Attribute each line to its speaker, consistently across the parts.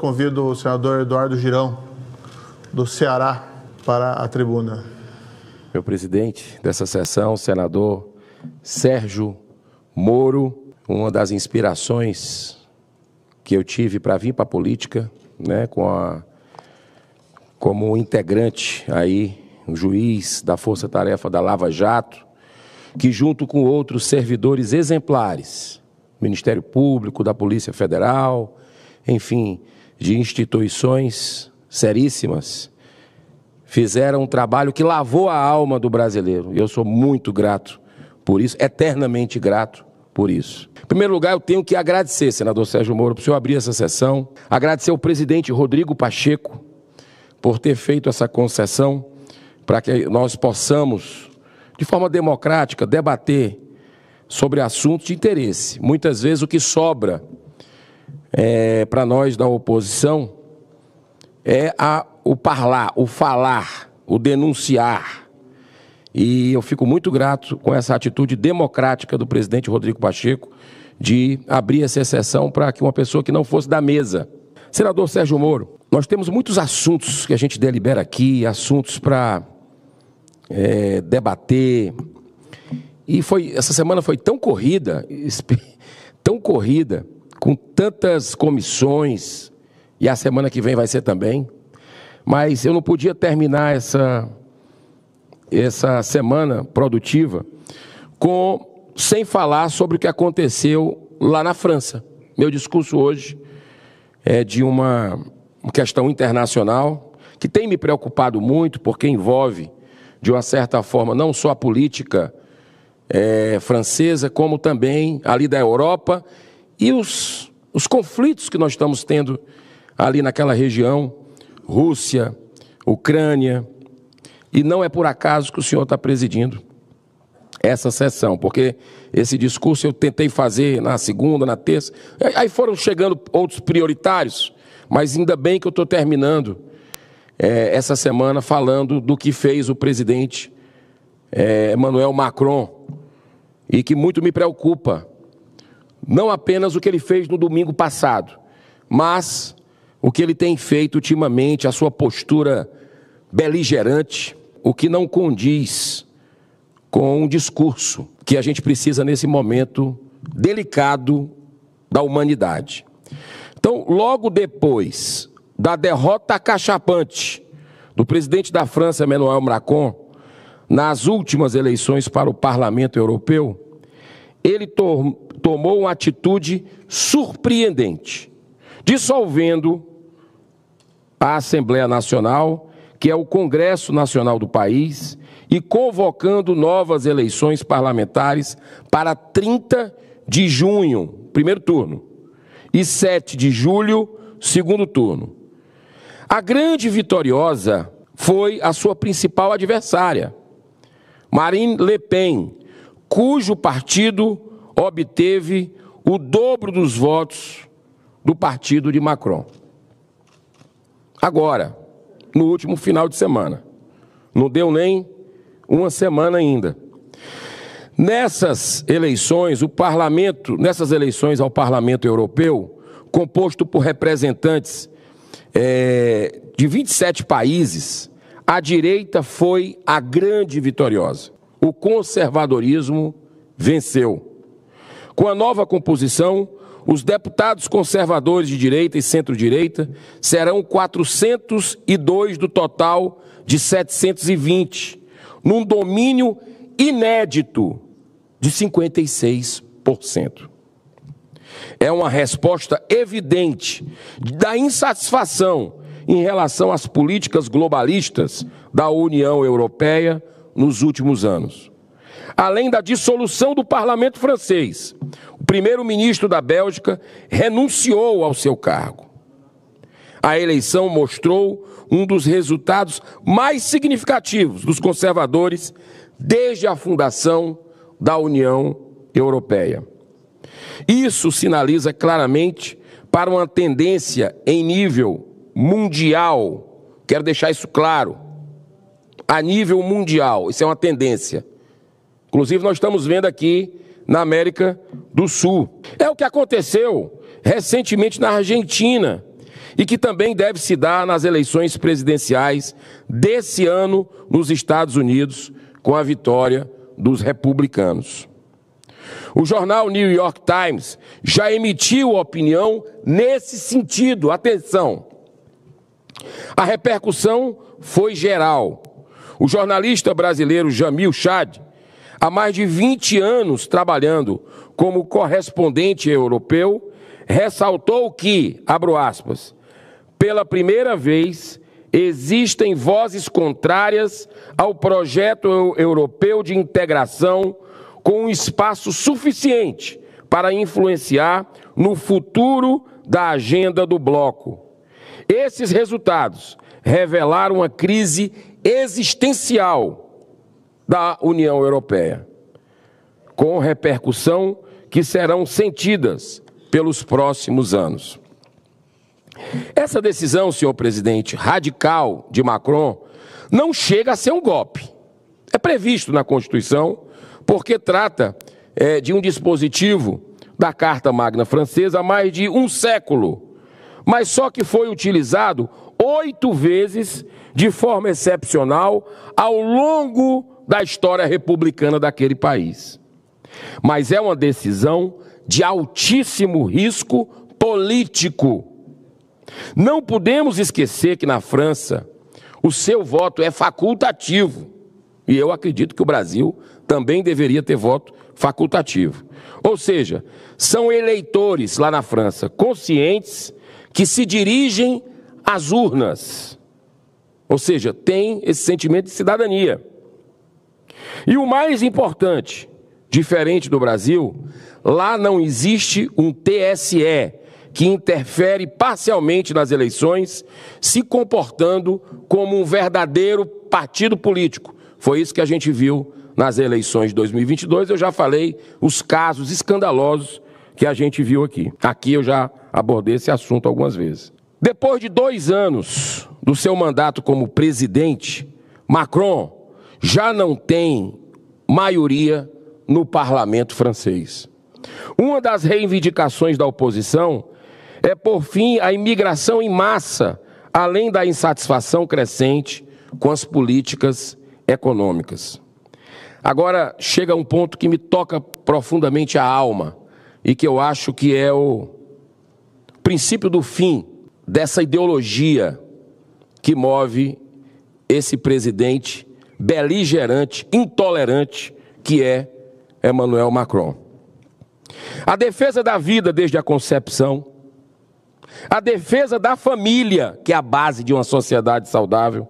Speaker 1: Convido o senador Eduardo Girão, do Ceará, para a tribuna.
Speaker 2: Meu presidente dessa sessão, senador Sérgio Moro, uma das inspirações que eu tive para vir para a política, né, com a, como integrante aí, um juiz da Força Tarefa da Lava Jato, que junto com outros servidores exemplares, Ministério Público, da Polícia Federal, enfim, de instituições seríssimas fizeram um trabalho que lavou a alma do brasileiro. E eu sou muito grato por isso, eternamente grato por isso. Em primeiro lugar, eu tenho que agradecer, senador Sérgio Moro, por o senhor abrir essa sessão, agradecer ao presidente Rodrigo Pacheco por ter feito essa concessão para que nós possamos, de forma democrática, debater sobre assuntos de interesse. Muitas vezes o que sobra é, para nós da oposição é a, o parlar, o falar, o denunciar. E eu fico muito grato com essa atitude democrática do presidente Rodrigo Pacheco de abrir essa exceção para que uma pessoa que não fosse da mesa. Senador Sérgio Moro, nós temos muitos assuntos que a gente delibera aqui, assuntos para é, debater. E foi essa semana foi tão corrida, tão corrida, com tantas comissões, e a semana que vem vai ser também, mas eu não podia terminar essa, essa semana produtiva com sem falar sobre o que aconteceu lá na França. Meu discurso hoje é de uma questão internacional que tem me preocupado muito, porque envolve, de uma certa forma, não só a política é, francesa, como também ali da Europa e os, os conflitos que nós estamos tendo ali naquela região, Rússia, Ucrânia, e não é por acaso que o senhor está presidindo essa sessão, porque esse discurso eu tentei fazer na segunda, na terça, aí foram chegando outros prioritários, mas ainda bem que eu estou terminando é, essa semana falando do que fez o presidente é, Emmanuel Macron e que muito me preocupa, não apenas o que ele fez no domingo passado, mas o que ele tem feito ultimamente, a sua postura beligerante, o que não condiz com um discurso que a gente precisa nesse momento delicado da humanidade. Então, logo depois da derrota cachapante do presidente da França, Emmanuel Macron, nas últimas eleições para o Parlamento Europeu, ele to tomou uma atitude surpreendente, dissolvendo a Assembleia Nacional, que é o Congresso Nacional do país, e convocando novas eleições parlamentares para 30 de junho, primeiro turno, e 7 de julho, segundo turno. A grande vitoriosa foi a sua principal adversária, Marine Le Pen, cujo partido obteve o dobro dos votos do partido de Macron. Agora, no último final de semana. Não deu nem uma semana ainda. Nessas eleições, o parlamento, nessas eleições ao Parlamento Europeu, composto por representantes é, de 27 países, a direita foi a grande vitoriosa o conservadorismo venceu. Com a nova composição, os deputados conservadores de direita e centro-direita serão 402 do total de 720, num domínio inédito de 56%. É uma resposta evidente da insatisfação em relação às políticas globalistas da União Europeia, nos últimos anos. Além da dissolução do parlamento francês, o primeiro-ministro da Bélgica renunciou ao seu cargo. A eleição mostrou um dos resultados mais significativos dos conservadores desde a fundação da União Europeia. Isso sinaliza claramente para uma tendência em nível mundial. Quero deixar isso claro a nível mundial. Isso é uma tendência. Inclusive, nós estamos vendo aqui na América do Sul. É o que aconteceu recentemente na Argentina e que também deve se dar nas eleições presidenciais desse ano nos Estados Unidos, com a vitória dos republicanos. O jornal New York Times já emitiu opinião nesse sentido. Atenção! A repercussão foi geral o jornalista brasileiro Jamil Chad, há mais de 20 anos trabalhando como correspondente europeu, ressaltou que, abro aspas, pela primeira vez existem vozes contrárias ao projeto europeu de integração com um espaço suficiente para influenciar no futuro da agenda do bloco. Esses resultados revelaram uma crise existencial da União Europeia, com repercussão que serão sentidas pelos próximos anos. Essa decisão, senhor presidente, radical de Macron, não chega a ser um golpe. É previsto na Constituição, porque trata é, de um dispositivo da Carta Magna Francesa há mais de um século, mas só que foi utilizado oito vezes de forma excepcional ao longo da história republicana daquele país. Mas é uma decisão de altíssimo risco político. Não podemos esquecer que na França o seu voto é facultativo. E eu acredito que o Brasil também deveria ter voto facultativo. Ou seja, são eleitores lá na França conscientes que se dirigem às urnas ou seja, tem esse sentimento de cidadania. E o mais importante, diferente do Brasil, lá não existe um TSE que interfere parcialmente nas eleições, se comportando como um verdadeiro partido político. Foi isso que a gente viu nas eleições de 2022. Eu já falei os casos escandalosos que a gente viu aqui. Aqui eu já abordei esse assunto algumas vezes. Depois de dois anos do seu mandato como presidente, Macron já não tem maioria no parlamento francês. Uma das reivindicações da oposição é, por fim, a imigração em massa, além da insatisfação crescente com as políticas econômicas. Agora chega um ponto que me toca profundamente a alma e que eu acho que é o princípio do fim dessa ideologia que move esse presidente beligerante, intolerante, que é Emmanuel Macron. A defesa da vida desde a concepção, a defesa da família, que é a base de uma sociedade saudável,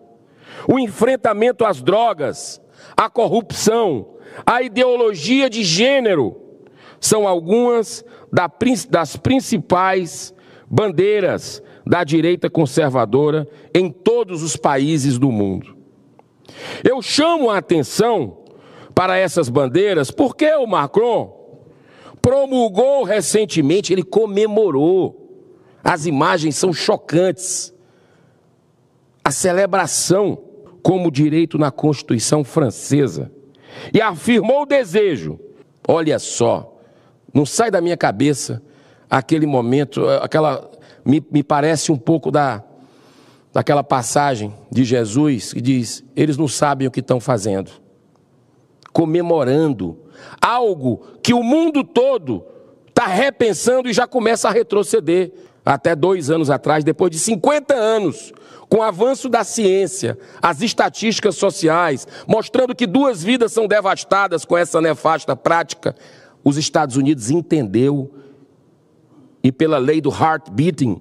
Speaker 2: o enfrentamento às drogas, à corrupção, à ideologia de gênero, são algumas das principais bandeiras da direita conservadora em todos os países do mundo. Eu chamo a atenção para essas bandeiras porque o Macron promulgou recentemente, ele comemorou. As imagens são chocantes. A celebração como direito na Constituição Francesa. E afirmou o desejo. Olha só, não sai da minha cabeça aquele momento, aquela me, me parece um pouco da, daquela passagem de Jesus que diz: eles não sabem o que estão fazendo, comemorando algo que o mundo todo está repensando e já começa a retroceder. Até dois anos atrás, depois de 50 anos, com o avanço da ciência, as estatísticas sociais, mostrando que duas vidas são devastadas com essa nefasta prática, os Estados Unidos entendeu e pela lei do heart beating,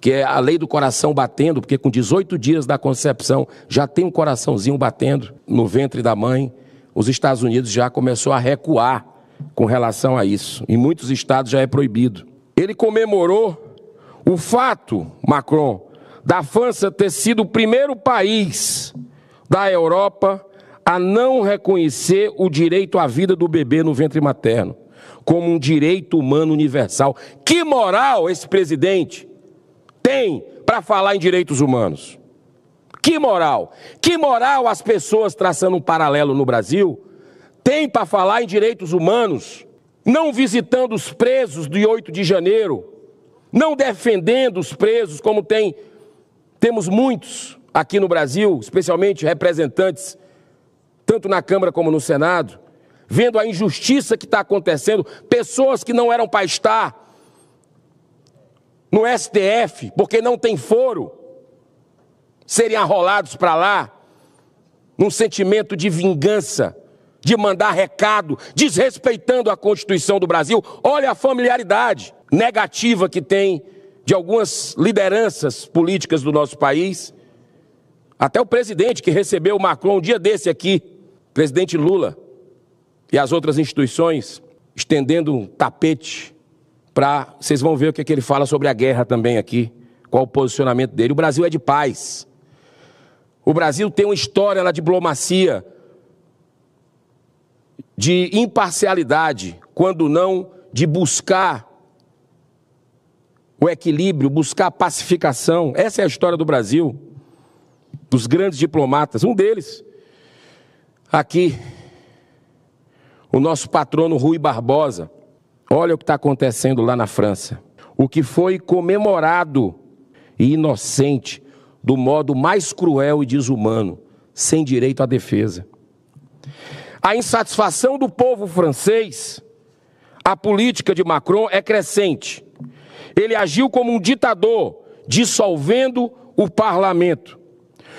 Speaker 2: que é a lei do coração batendo, porque com 18 dias da concepção já tem um coraçãozinho batendo no ventre da mãe, os Estados Unidos já começou a recuar com relação a isso. Em muitos estados já é proibido. Ele comemorou o fato, Macron, da França ter sido o primeiro país da Europa a não reconhecer o direito à vida do bebê no ventre materno como um direito humano universal. Que moral esse presidente tem para falar em direitos humanos? Que moral? Que moral as pessoas traçando um paralelo no Brasil têm para falar em direitos humanos? Não visitando os presos de 8 de janeiro, não defendendo os presos como tem temos muitos aqui no Brasil, especialmente representantes tanto na Câmara como no Senado, vendo a injustiça que está acontecendo, pessoas que não eram para estar no STF, porque não tem foro, serem arrolados para lá, num sentimento de vingança, de mandar recado, desrespeitando a Constituição do Brasil. Olha a familiaridade negativa que tem de algumas lideranças políticas do nosso país. Até o presidente que recebeu o Macron um dia desse aqui, presidente Lula, e as outras instituições estendendo um tapete para. Vocês vão ver o que, é que ele fala sobre a guerra também aqui, qual o posicionamento dele. O Brasil é de paz. O Brasil tem uma história na diplomacia de imparcialidade, quando não de buscar o equilíbrio, buscar a pacificação. Essa é a história do Brasil, dos grandes diplomatas. Um deles, aqui, o nosso patrono Rui Barbosa. Olha o que está acontecendo lá na França. O que foi comemorado e inocente do modo mais cruel e desumano, sem direito à defesa. A insatisfação do povo francês, a política de Macron é crescente. Ele agiu como um ditador, dissolvendo o parlamento.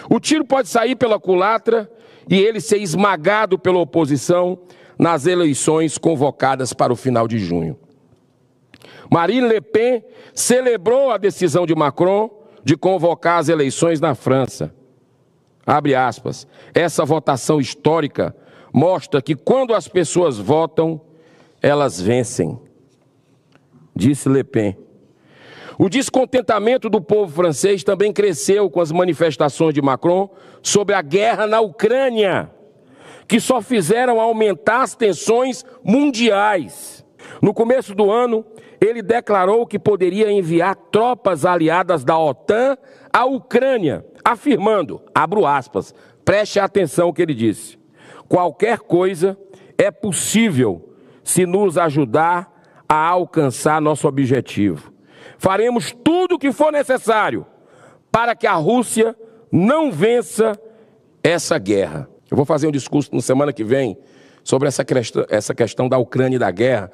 Speaker 2: O tiro pode sair pela culatra e ele ser esmagado pela oposição nas eleições convocadas para o final de junho. Marine Le Pen celebrou a decisão de Macron de convocar as eleições na França. Abre aspas. Essa votação histórica mostra que quando as pessoas votam, elas vencem. Disse Le Pen. O descontentamento do povo francês também cresceu com as manifestações de Macron sobre a guerra na Ucrânia que só fizeram aumentar as tensões mundiais. No começo do ano, ele declarou que poderia enviar tropas aliadas da OTAN à Ucrânia, afirmando, abro aspas, preste atenção o que ele disse. Qualquer coisa é possível se nos ajudar a alcançar nosso objetivo. Faremos tudo o que for necessário para que a Rússia não vença essa guerra. Eu vou fazer um discurso na semana que vem sobre essa, questão, essa questão da Ucrânia e da guerra,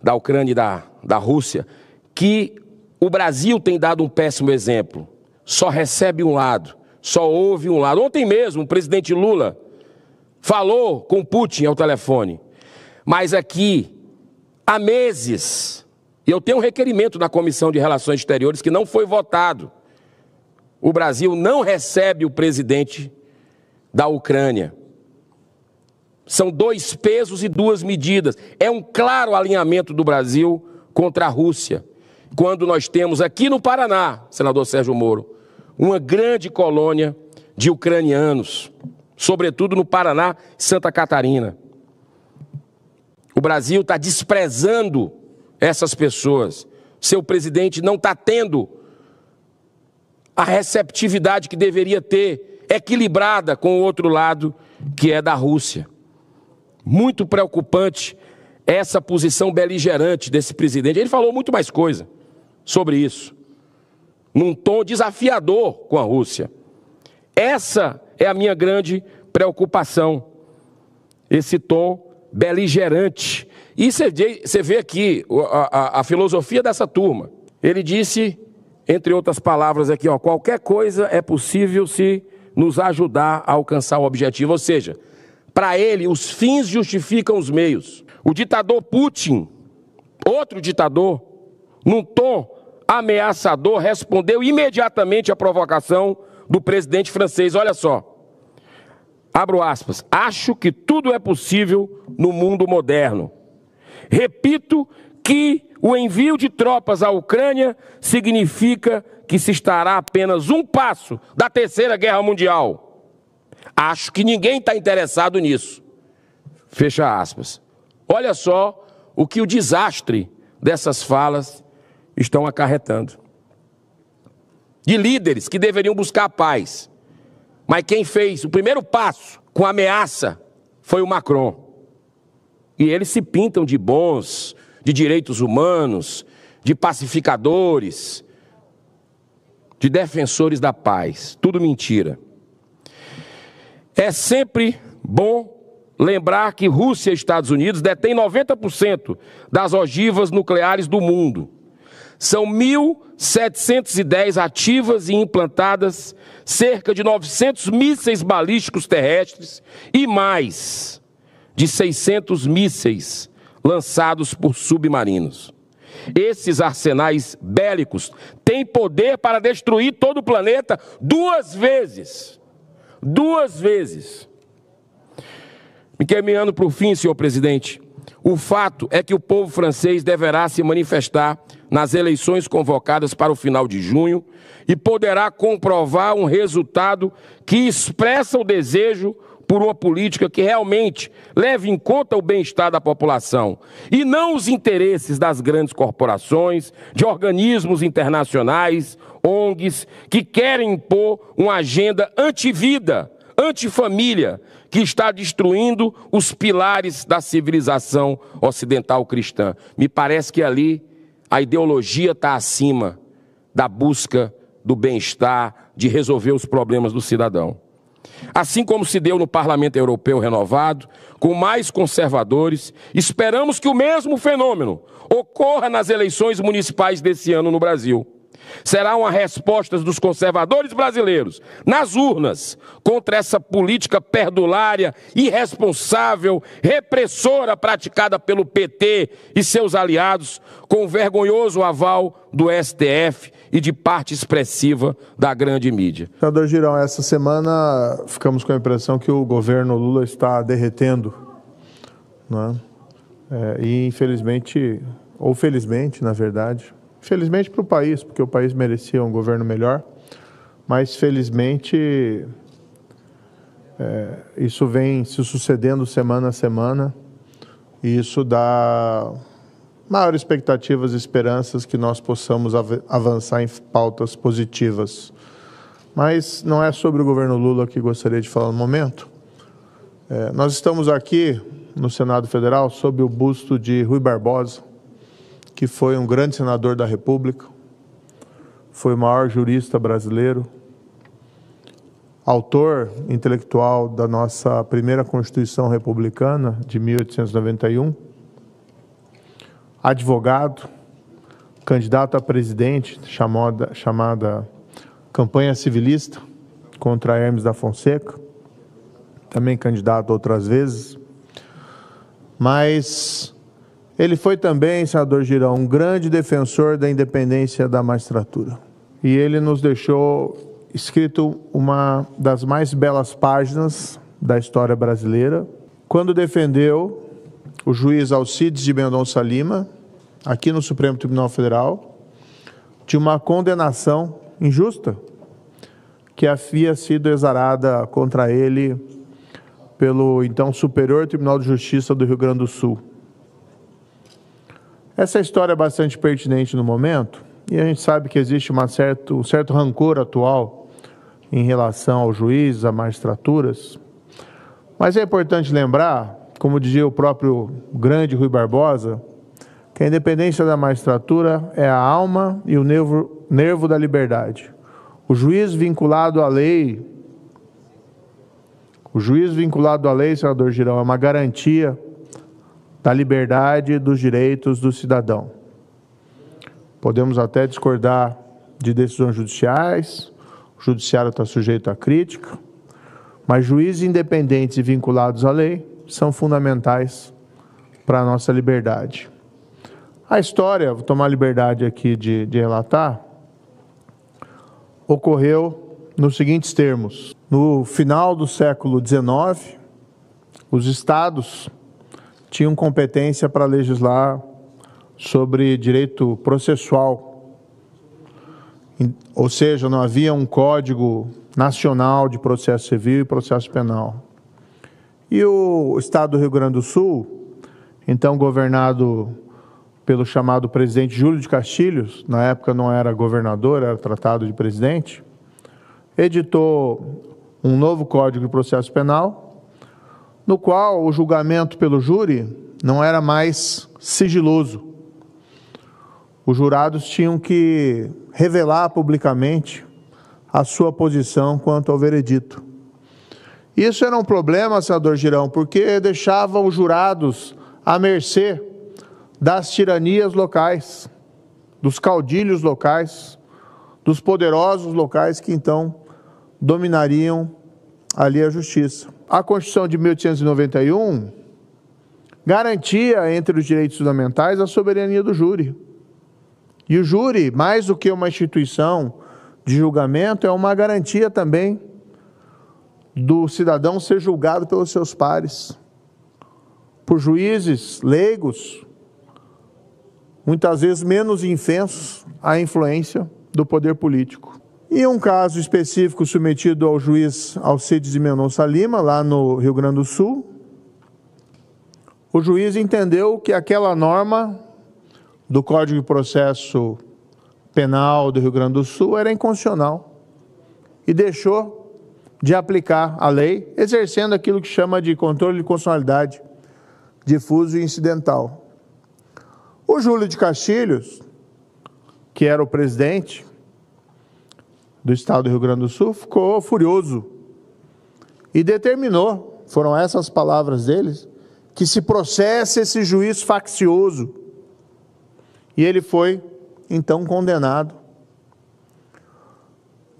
Speaker 2: da Ucrânia e da, da Rússia, que o Brasil tem dado um péssimo exemplo. Só recebe um lado, só ouve um lado. Ontem mesmo, o presidente Lula falou com Putin ao telefone. Mas aqui, há meses, eu tenho um requerimento da Comissão de Relações Exteriores que não foi votado. O Brasil não recebe o presidente da Ucrânia. São dois pesos e duas medidas. É um claro alinhamento do Brasil contra a Rússia. Quando nós temos aqui no Paraná, senador Sérgio Moro, uma grande colônia de ucranianos, sobretudo no Paraná e Santa Catarina. O Brasil está desprezando essas pessoas. Seu presidente não está tendo a receptividade que deveria ter equilibrada com o outro lado, que é da Rússia. Muito preocupante essa posição beligerante desse presidente. Ele falou muito mais coisa sobre isso, num tom desafiador com a Rússia. Essa é a minha grande preocupação, esse tom beligerante. E você vê aqui a, a, a filosofia dessa turma. Ele disse, entre outras palavras aqui, ó, qualquer coisa é possível se nos ajudar a alcançar o objetivo. Ou seja, para ele, os fins justificam os meios. O ditador Putin, outro ditador, num tom ameaçador, respondeu imediatamente à provocação do presidente francês. Olha só. Abro aspas. Acho que tudo é possível no mundo moderno. Repito que o envio de tropas à Ucrânia significa que se estará apenas um passo da Terceira Guerra Mundial. Acho que ninguém está interessado nisso. Fecha aspas. Olha só o que o desastre dessas falas estão acarretando. De líderes que deveriam buscar a paz. Mas quem fez o primeiro passo com ameaça foi o Macron. E eles se pintam de bons, de direitos humanos, de pacificadores, de defensores da paz. Tudo mentira. É sempre bom lembrar que Rússia e Estados Unidos detêm 90% das ogivas nucleares do mundo. São 1.710 ativas e implantadas, cerca de 900 mísseis balísticos terrestres e mais de 600 mísseis lançados por submarinos. Esses arsenais bélicos têm poder para destruir todo o planeta duas vezes. Duas vezes. Me caminhando para o fim, senhor presidente. O fato é que o povo francês deverá se manifestar nas eleições convocadas para o final de junho e poderá comprovar um resultado que expressa o desejo por uma política que realmente leve em conta o bem-estar da população e não os interesses das grandes corporações, de organismos internacionais, ONGs, que querem impor uma agenda antivida, antifamília, que está destruindo os pilares da civilização ocidental cristã. Me parece que ali a ideologia está acima da busca do bem-estar, de resolver os problemas do cidadão. Assim como se deu no Parlamento Europeu renovado, com mais conservadores, esperamos que o mesmo fenômeno ocorra nas eleições municipais desse ano no Brasil. Será uma resposta dos conservadores brasileiros, nas urnas, contra essa política perdulária, irresponsável, repressora praticada pelo PT e seus aliados, com o vergonhoso aval do STF e de parte expressiva da grande mídia.
Speaker 1: Senador Girão, essa semana ficamos com a impressão que o governo Lula está derretendo, né? É, e infelizmente, ou felizmente, na verdade, felizmente para o país, porque o país merecia um governo melhor, mas felizmente é, isso vem se sucedendo semana a semana e isso dá maiores expectativas e esperanças que nós possamos av avançar em pautas positivas. Mas não é sobre o governo Lula que gostaria de falar no momento. É, nós estamos aqui no Senado Federal sob o busto de Rui Barbosa, que foi um grande senador da República, foi o maior jurista brasileiro, autor intelectual da nossa primeira Constituição Republicana de 1891 advogado, candidato a presidente, chamada, chamada campanha civilista contra Hermes da Fonseca, também candidato outras vezes, mas ele foi também, senador Girão, um grande defensor da independência da magistratura. E ele nos deixou escrito uma das mais belas páginas da história brasileira, quando defendeu o juiz Alcides de Mendonça Lima, aqui no Supremo Tribunal Federal, de uma condenação injusta que havia sido exarada contra ele pelo então Superior Tribunal de Justiça do Rio Grande do Sul. Essa história é bastante pertinente no momento e a gente sabe que existe uma certo, um certo rancor atual em relação ao juiz, a magistraturas. Mas é importante lembrar como dizia o próprio grande Rui Barbosa, que a independência da magistratura é a alma e o nervo, nervo da liberdade. O juiz vinculado à lei, o juiz vinculado à lei, senador Girão, é uma garantia da liberdade e dos direitos do cidadão. Podemos até discordar de decisões judiciais, o judiciário está sujeito à crítica, mas juízes independentes e vinculados à lei são fundamentais para a nossa liberdade. A história, vou tomar liberdade aqui de, de relatar, ocorreu nos seguintes termos. No final do século XIX, os estados tinham competência para legislar sobre direito processual. Ou seja, não havia um código nacional de processo civil e processo penal. E o estado do Rio Grande do Sul, então governado pelo chamado presidente Júlio de Castilhos, na época não era governador, era tratado de presidente, editou um novo Código de Processo Penal, no qual o julgamento pelo júri não era mais sigiloso. Os jurados tinham que revelar publicamente a sua posição quanto ao veredito. Isso era um problema, senador Girão, porque deixava os jurados à mercê das tiranias locais, dos caudilhos locais, dos poderosos locais que então dominariam ali a justiça. A Constituição de 1891 garantia entre os direitos fundamentais a soberania do júri. E o júri, mais do que uma instituição de julgamento, é uma garantia também do cidadão ser julgado pelos seus pares, por juízes leigos, muitas vezes menos infensos à influência do poder político. E um caso específico submetido ao juiz Alcides de Mendonça Lima, lá no Rio Grande do Sul, o juiz entendeu que aquela norma do Código de Processo Penal do Rio Grande do Sul era inconstitucional e deixou de aplicar a lei, exercendo aquilo que chama de controle de constitucionalidade difuso e incidental. O Júlio de Castilhos, que era o presidente do estado do Rio Grande do Sul, ficou furioso e determinou, foram essas palavras deles, que se processe esse juiz faccioso. E ele foi então condenado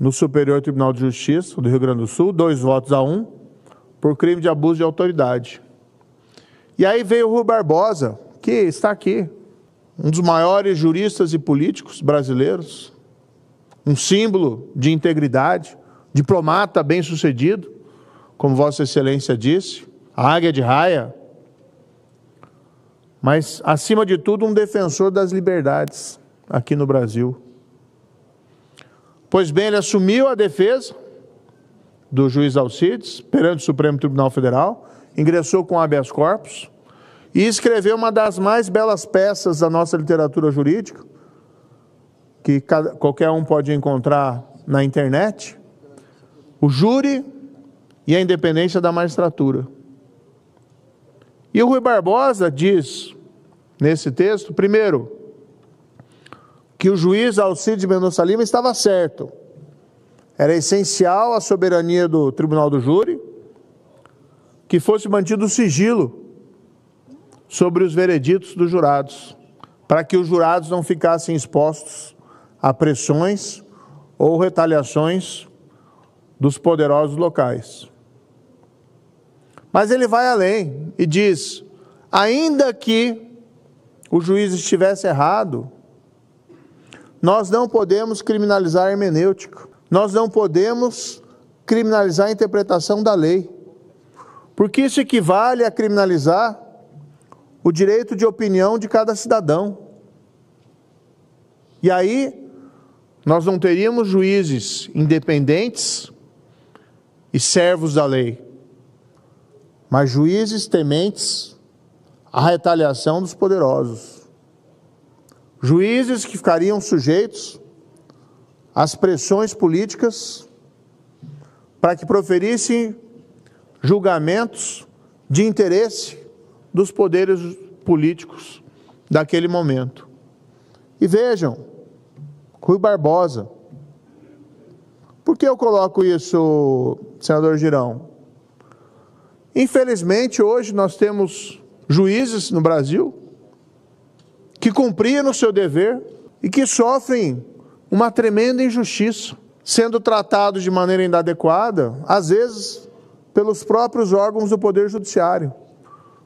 Speaker 1: no Superior Tribunal de Justiça do Rio Grande do Sul, dois votos a um, por crime de abuso de autoridade. E aí veio o Rui Barbosa, que está aqui, um dos maiores juristas e políticos brasileiros, um símbolo de integridade, diplomata bem-sucedido, como Vossa Excelência disse, a águia de raia, mas, acima de tudo, um defensor das liberdades aqui no Brasil. Pois bem, ele assumiu a defesa do juiz Alcides perante o Supremo Tribunal Federal, ingressou com habeas corpus e escreveu uma das mais belas peças da nossa literatura jurídica, que cada, qualquer um pode encontrar na internet, o júri e a independência da magistratura. E o Rui Barbosa diz nesse texto, primeiro, que o juiz Alcide Mendonça Lima estava certo. Era essencial a soberania do tribunal do júri que fosse mantido o sigilo sobre os vereditos dos jurados, para que os jurados não ficassem expostos a pressões ou retaliações dos poderosos locais. Mas ele vai além e diz: ainda que o juiz estivesse errado, nós não podemos criminalizar a hermenêutica. Nós não podemos criminalizar a interpretação da lei. Porque isso equivale a criminalizar o direito de opinião de cada cidadão. E aí, nós não teríamos juízes independentes e servos da lei, mas juízes tementes à retaliação dos poderosos. Juízes que ficariam sujeitos às pressões políticas para que proferissem julgamentos de interesse dos poderes políticos daquele momento. E vejam, Rui Barbosa. Por que eu coloco isso, senador Girão? Infelizmente, hoje nós temos juízes no Brasil que cumpriram o seu dever e que sofrem uma tremenda injustiça, sendo tratados de maneira inadequada, às vezes pelos próprios órgãos do Poder Judiciário.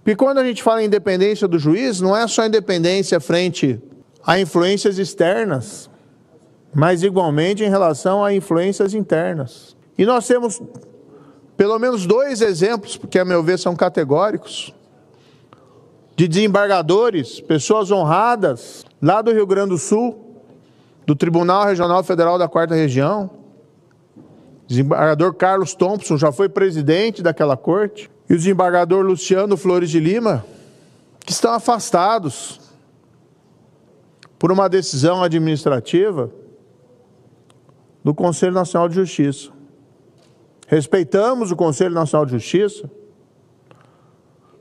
Speaker 1: E quando a gente fala em independência do juiz, não é só independência frente a influências externas, mas igualmente em relação a influências internas. E nós temos pelo menos dois exemplos, porque a meu ver são categóricos, de desembargadores, pessoas honradas lá do Rio Grande do Sul, do Tribunal Regional Federal da Quarta Região. Desembargador Carlos Thompson já foi presidente daquela corte. E o desembargador Luciano Flores de Lima, que estão afastados por uma decisão administrativa do Conselho Nacional de Justiça. Respeitamos o Conselho Nacional de Justiça,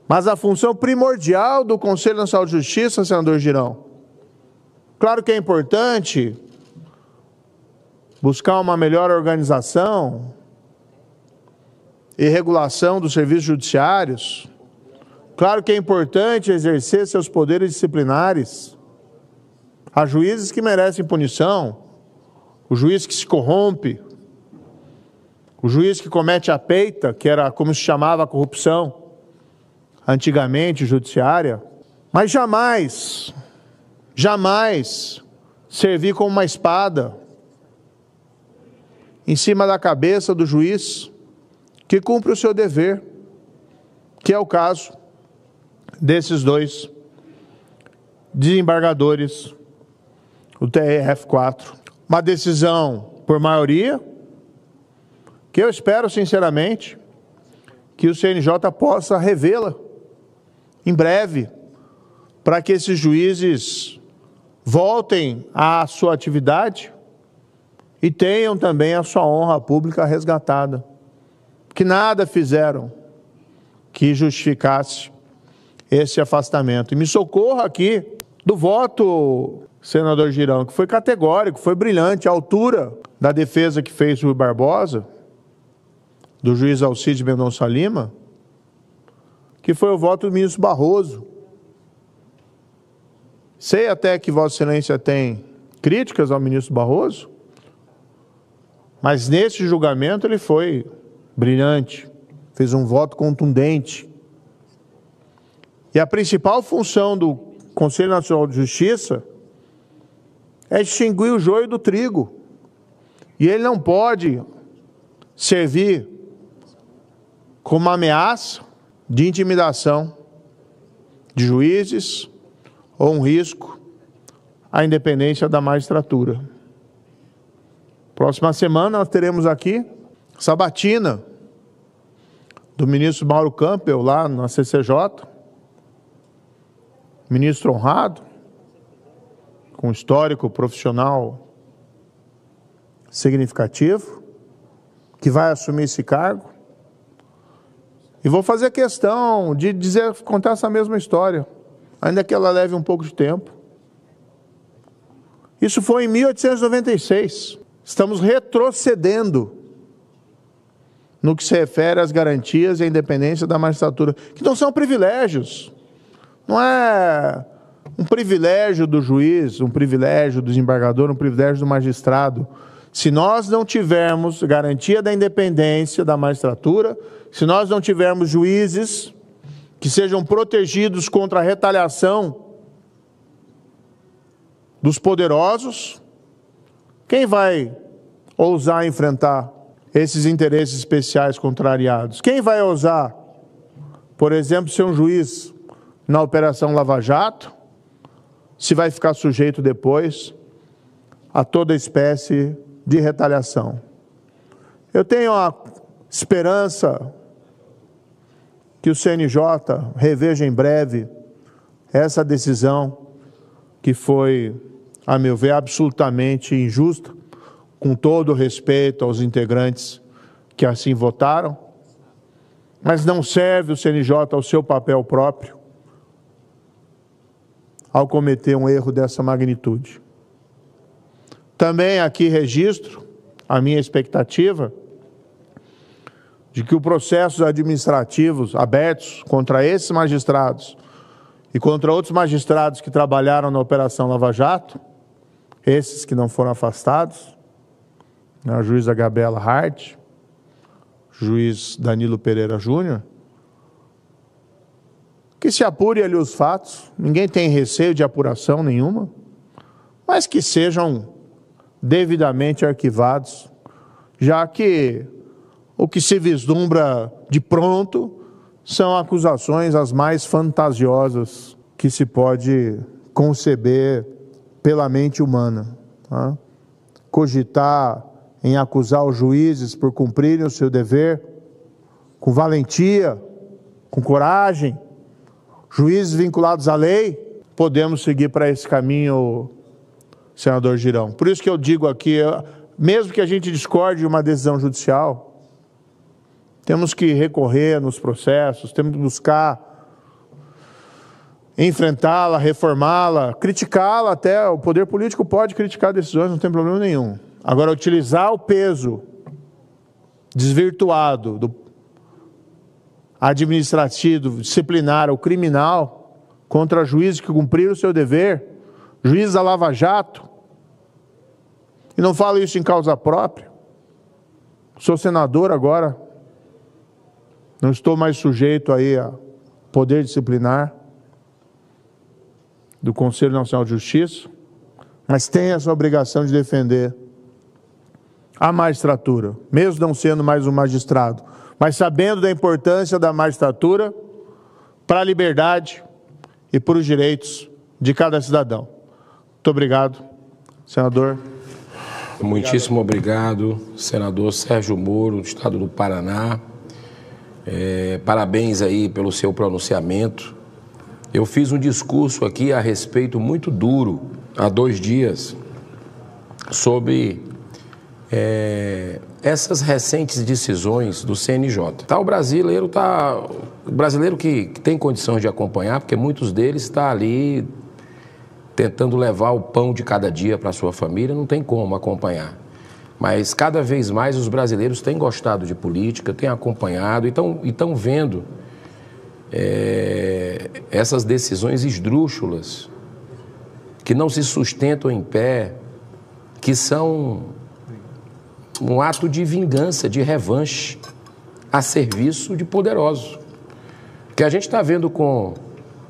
Speaker 1: mas a função primordial do Conselho Nacional de Justiça, senador Girão, claro que é importante buscar uma melhor organização e regulação dos serviços judiciários. Claro que é importante exercer seus poderes disciplinares. Há juízes que merecem punição, o juiz que se corrompe, o juiz que comete a peita, que era como se chamava a corrupção antigamente judiciária, mas jamais, jamais servir como uma espada em cima da cabeça do juiz que cumpre o seu dever, que é o caso desses dois desembargadores o TRF4. Uma decisão por maioria, que eu espero sinceramente que o CNJ possa revê-la em breve, para que esses juízes voltem à sua atividade e tenham também a sua honra pública resgatada, que nada fizeram que justificasse esse afastamento. E me socorra aqui do voto, senador Girão, que foi categórico, foi brilhante, a altura da defesa que fez o Rui Barbosa, do juiz Alcide Mendonça Lima, que foi o voto do ministro Barroso. Sei até que Vossa Excelência tem críticas ao ministro Barroso, mas nesse julgamento ele foi brilhante, fez um voto contundente. E a principal função do Conselho Nacional de Justiça é distinguir o joio do trigo. E ele não pode servir como ameaça de intimidação de juízes ou um risco à independência da magistratura. Próxima semana nós teremos aqui sabatina do ministro Mauro Campbell lá na CCJ, ministro honrado, com histórico profissional significativo, que vai assumir esse cargo e vou fazer questão de dizer, contar essa mesma história, ainda que ela leve um pouco de tempo. Isso foi em 1896. Estamos retrocedendo no que se refere às garantias e à independência da magistratura, que não são privilégios. Não é um privilégio do juiz, um privilégio do desembargador, um privilégio do magistrado. Se nós não tivermos garantia da independência da magistratura, se nós não tivermos juízes que sejam protegidos contra a retaliação dos poderosos, quem vai ousar enfrentar esses interesses especiais contrariados? Quem vai ousar, por exemplo, ser um juiz na Operação Lava Jato, se vai ficar sujeito depois a toda espécie de retaliação. Eu tenho a esperança que o CNJ reveja em breve essa decisão que foi, a meu ver, absolutamente injusta, com todo respeito aos integrantes que assim votaram, mas não serve o CNJ ao seu papel próprio ao cometer um erro dessa magnitude. Também aqui registro a minha expectativa de que os processos administrativos abertos contra esses magistrados e contra outros magistrados que trabalharam na Operação Lava Jato, esses que não foram afastados, né, a juíza Gabriela Hart, juiz Danilo Pereira Júnior, que se apure ali os fatos, ninguém tem receio de apuração nenhuma, mas que sejam devidamente arquivados, já que o que se vislumbra de pronto são acusações as mais fantasiosas que se pode conceber pela mente humana. Tá? Cogitar em acusar os juízes por cumprirem o seu dever com valentia, com coragem, juízes vinculados à lei, podemos seguir para esse caminho senador Girão. Por isso que eu digo aqui, mesmo que a gente discorde de uma decisão judicial, temos que recorrer nos processos, temos que buscar enfrentá-la, reformá-la, criticá-la até. O poder político pode criticar decisões, não tem problema nenhum. Agora, utilizar o peso desvirtuado do administrativo, disciplinar ou criminal contra juízes que cumpriram o seu dever, juízes da Lava Jato, e não falo isso em causa própria. Sou senador agora. Não estou mais sujeito aí a poder disciplinar do Conselho Nacional de Justiça, mas tenho essa obrigação de defender a magistratura, mesmo não sendo mais um magistrado, mas sabendo da importância da magistratura para a liberdade e para os direitos de cada cidadão. Muito obrigado, senador.
Speaker 2: Muitíssimo obrigado, senador Sérgio Moro, do estado do Paraná. É, parabéns aí pelo seu pronunciamento. Eu fiz um discurso aqui a respeito muito duro, há dois dias, sobre é, essas recentes decisões do CNJ. Tá, o brasileiro tá, o brasileiro que, que tem condições de acompanhar, porque muitos deles está ali tentando levar o pão de cada dia para a sua família, não tem como acompanhar. Mas cada vez mais os brasileiros têm gostado de política, têm acompanhado e estão vendo é, essas decisões esdrúxulas que não se sustentam em pé, que são um ato de vingança, de revanche, a serviço de poderosos. Que a gente está vendo com,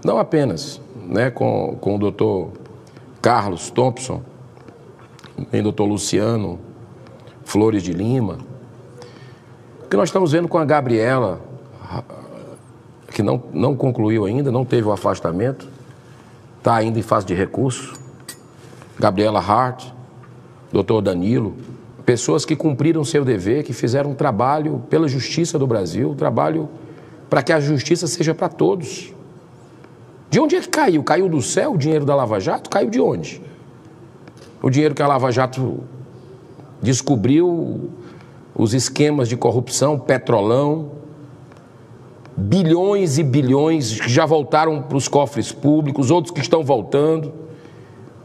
Speaker 2: não apenas né, com, com o doutor Carlos Thompson, em doutor Luciano Flores de Lima, o que nós estamos vendo com a Gabriela, que não, não concluiu ainda, não teve o afastamento, está ainda em fase de recurso. Gabriela Hart, doutor Danilo, pessoas que cumpriram seu dever, que fizeram um trabalho pela justiça do Brasil, um trabalho para que a justiça seja para todos. De onde é que caiu? Caiu do céu o dinheiro da Lava Jato? Caiu de onde? O dinheiro que a Lava Jato descobriu, os esquemas de corrupção, petrolão, bilhões e bilhões que já voltaram para os cofres públicos, outros que estão voltando.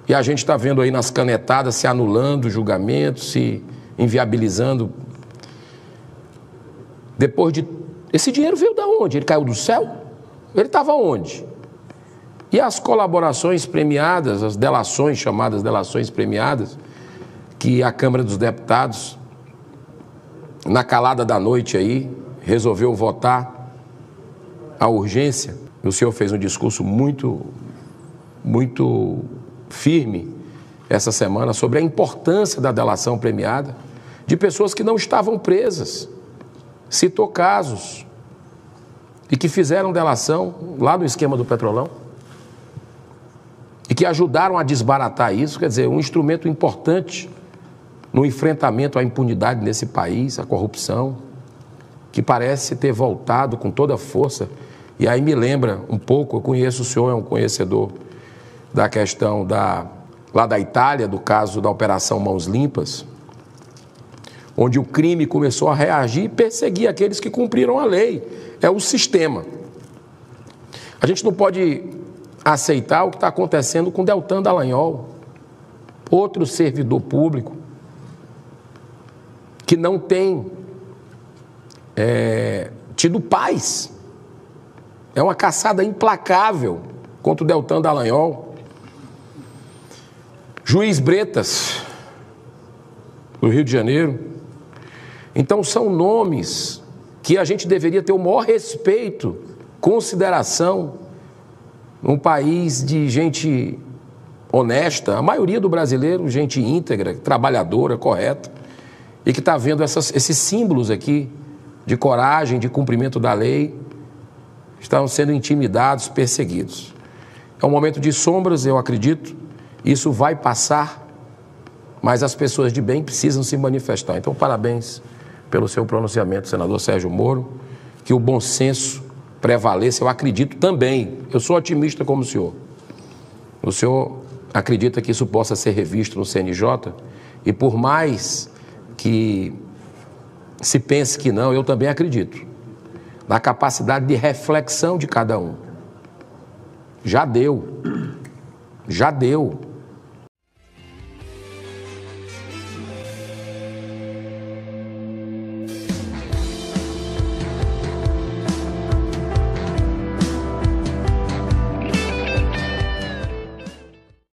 Speaker 2: E a gente está vendo aí nas canetadas se anulando julgamentos, se inviabilizando. Depois de. Esse dinheiro veio da onde? Ele caiu do céu? Ele estava onde? E as colaborações premiadas, as delações, chamadas delações premiadas, que a Câmara dos Deputados, na calada da noite aí, resolveu votar a urgência. O senhor fez um discurso muito, muito firme essa semana sobre a importância da delação premiada de pessoas que não estavam presas. Citou casos e que fizeram delação lá no esquema do Petrolão que ajudaram a desbaratar isso, quer dizer, um instrumento importante no enfrentamento à impunidade nesse país, à corrupção, que parece ter voltado com toda a força. E aí me lembra um pouco, eu conheço o senhor, é um conhecedor da questão da lá da Itália, do caso da operação Mãos Limpas, onde o crime começou a reagir e perseguir aqueles que cumpriram a lei. É o sistema. A gente não pode aceitar o que está acontecendo com Deltan Dallagnol, outro servidor público que não tem é, tido paz. É uma caçada implacável contra o Deltan Dallagnol. Juiz Bretas, do Rio de Janeiro. Então, são nomes que a gente deveria ter o maior respeito, consideração, um país de gente honesta, a maioria do brasileiro, gente íntegra, trabalhadora, correta, e que está vendo essas, esses símbolos aqui de coragem, de cumprimento da lei, estão sendo intimidados, perseguidos. É um momento de sombras, eu acredito, isso vai passar, mas as pessoas de bem precisam se manifestar. Então, parabéns pelo seu pronunciamento, senador Sérgio Moro, que o bom senso prevaleça, eu acredito também. Eu sou otimista como o senhor. O senhor acredita que isso possa ser revisto no CNJ? E por mais que se pense que não, eu também acredito na capacidade de reflexão de cada um. Já deu. Já deu.